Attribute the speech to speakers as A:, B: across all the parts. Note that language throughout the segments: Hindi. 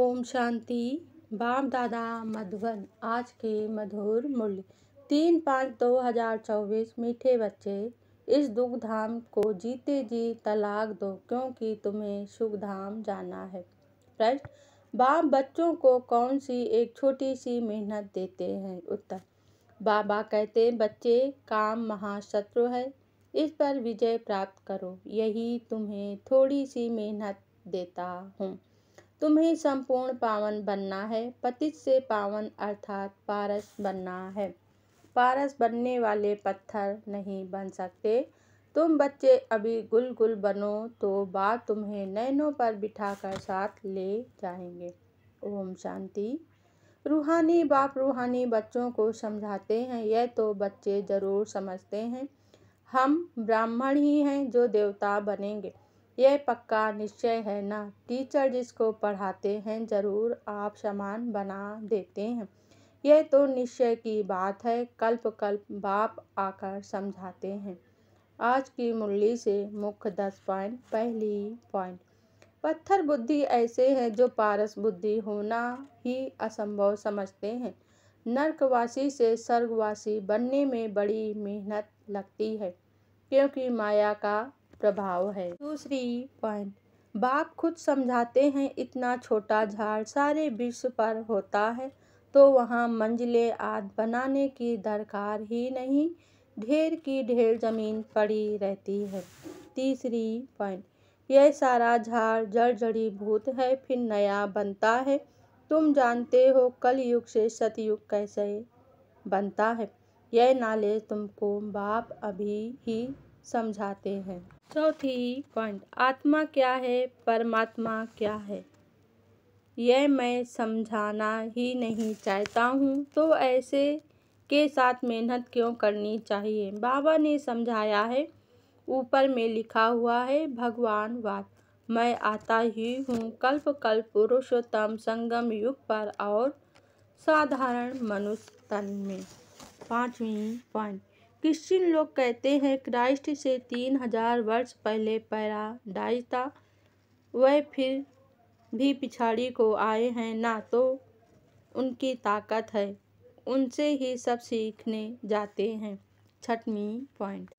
A: ओम शांति बाप दादा मधुबन आज के मधुर मूल्य तीन पाँच दो हजार चौबीस मीठे बच्चे इस दुख धाम को जीते जी तलाक दो क्योंकि तुम्हें सुख धाम जाना है प्रश्न बाप बच्चों को कौन सी एक छोटी सी मेहनत देते हैं उत्तर बाबा कहते बच्चे काम महाशत्रु है इस पर विजय प्राप्त करो यही तुम्हें थोड़ी सी मेहनत देता हूँ तुम्हें संपूर्ण पावन बनना है पतित से पावन अर्थात पारस बनना है पारस बनने वाले पत्थर नहीं बन सकते तुम बच्चे अभी गुल गुल बनो तो बात तुम्हें नैनों पर बिठाकर साथ ले जाएंगे ओम शांति रूहानी बाप रूहानी बच्चों को समझाते हैं यह तो बच्चे ज़रूर समझते हैं हम ब्राह्मण ही हैं जो देवता बनेंगे यह पक्का निश्चय है ना टीचर जिसको पढ़ाते हैं ज़रूर आप समान बना देते हैं यह तो निश्चय की बात है कल्प कल्प बाप आकर समझाते हैं आज की मुरली से मुख्य दस पॉइंट पहली पॉइंट पत्थर बुद्धि ऐसे हैं जो पारस बुद्धि होना ही असंभव समझते हैं नर्कवासी से स्वर्गवासी बनने में बड़ी मेहनत लगती है क्योंकि माया का प्रभाव है दूसरी पॉइंट बाप खुद समझाते हैं इतना छोटा झाड़ सारे विश्व पर होता है तो वहाँ मंजिले आद बनाने की दरकार ही नहीं ढेर की ढेर जमीन पड़ी रहती है तीसरी पॉइंट यह सारा झाड़ जड़ी भूत है फिर नया बनता है तुम जानते हो कल युग से सतयुग कैसे बनता है यह नाले तुमको बाप अभी ही समझाते हैं चौथी पॉइंट आत्मा क्या है परमात्मा क्या है यह मैं समझाना ही नहीं चाहता हूँ तो ऐसे के साथ मेहनत क्यों करनी चाहिए बाबा ने समझाया है ऊपर में लिखा हुआ है भगवान वाद मैं आता ही हूँ कल्प कल्प पुरुषोत्तम संगम युग पर और साधारण मनुष्य तन में पाँचवीं पॉइंट क्रिश्चियन लोग कहते हैं क्राइस्ट से तीन हजार वर्ष पहले पैराडाइज था वह फिर भी पिछाड़ी को आए हैं ना तो उनकी ताकत है उनसे ही सब सीखने जाते हैं छठवीं पॉइंट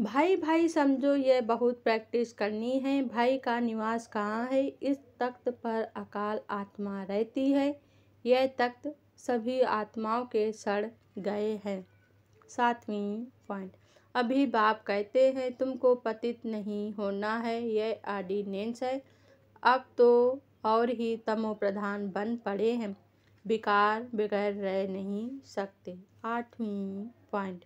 A: भाई भाई समझो यह बहुत प्रैक्टिस करनी है भाई का निवास कहाँ है इस तख्त पर अकाल आत्मा रहती है यह तख्त सभी आत्माओं के सड़ गए हैं सातवीं पॉइंट अभी बाप कहते हैं तुमको पतित नहीं होना है यह आर्डिनेंस है अब तो और ही तमो प्रधान बन पड़े हैं बेकार बगैर रह नहीं सकते आठवीं पॉइंट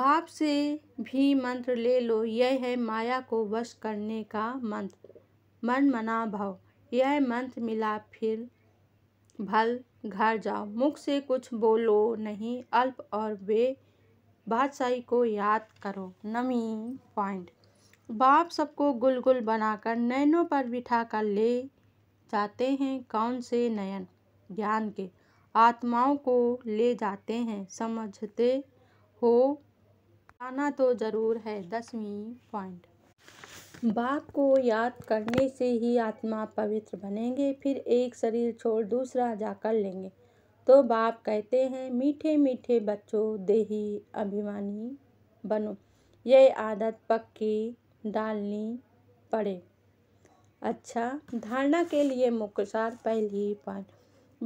A: बाप से भी मंत्र ले लो यह है माया को वश करने का मंत्र मन मना भाव यह मंत्र मिला फिर भल घर जाओ मुख से कुछ बोलो नहीं अल्प और वे बादशाही को याद करो नमी पॉइंट बाप सबको गुलगुल बनाकर नयनों पर बिठा कर ले जाते हैं कौन से नयन ज्ञान के आत्माओं को ले जाते हैं समझते हो आना तो ज़रूर है दसवीं पॉइंट बाप को याद करने से ही आत्मा पवित्र बनेंगे फिर एक शरीर छोड़ दूसरा जाकर लेंगे तो बाप कहते हैं मीठे मीठे बच्चों देही अभिमानी बनो यह आदत पक्की डालनी पड़े अच्छा धारणा के लिए मुख्यसार पहली पाठ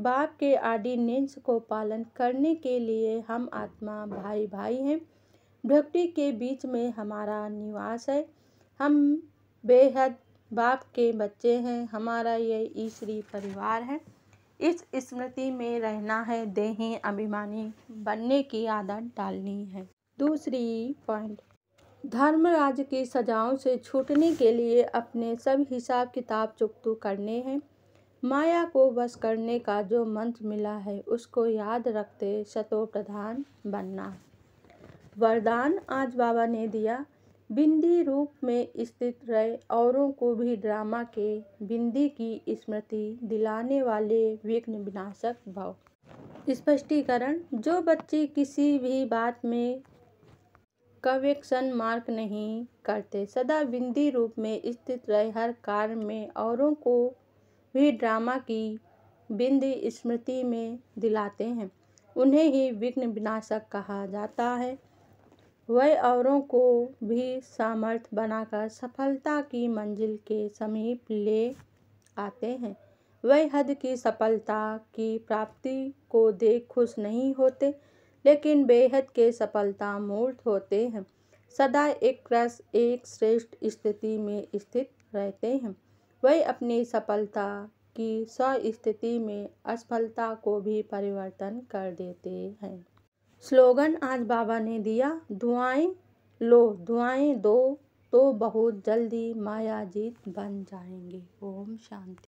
A: बाप के आर्डिनेंस को पालन करने के लिए हम आत्मा भाई भाई हैं भक्ति के बीच में हमारा निवास है हम बेहद बाप के बच्चे हैं हमारा ये ईश्वरी परिवार है इस स्मृति में रहना है देही अभिमानी बनने की आदत डालनी है दूसरी पॉइंट धर्मराज की सजाओं से छूटने के लिए अपने सब हिसाब किताब चुकतू करने हैं माया को बस करने का जो मंत्र मिला है उसको याद रखते शतो प्रधान बनना वरदान आज बाबा ने दिया बिंदी रूप में स्थित रहे औरों को भी ड्रामा के बिंदी की स्मृति दिलाने वाले विघ्न विनाशक भाव स्पष्टीकरण जो बच्चे किसी भी बात में कवेक्शन मार्क नहीं करते सदा बिंदी रूप में स्थित रहे हर कार्य में औरों को भी ड्रामा की बिंदी स्मृति में दिलाते हैं उन्हें ही विघ्न विनाशक कहा जाता है वह औरों को भी सामर्थ बनाकर सफलता की मंजिल के समीप ले आते हैं वह हद की सफलता की प्राप्ति को देख खुश नहीं होते लेकिन बेहद के सफलता मूर्त होते हैं सदा एक रस एक श्रेष्ठ स्थिति में स्थित रहते हैं वह अपनी सफलता की स्वस्थिति में असफलता को भी परिवर्तन कर देते हैं स्लोगन आज बाबा ने दिया दुआएं लो दुआएं दो तो बहुत जल्दी माया जीत बन जाएंगे ओम शांति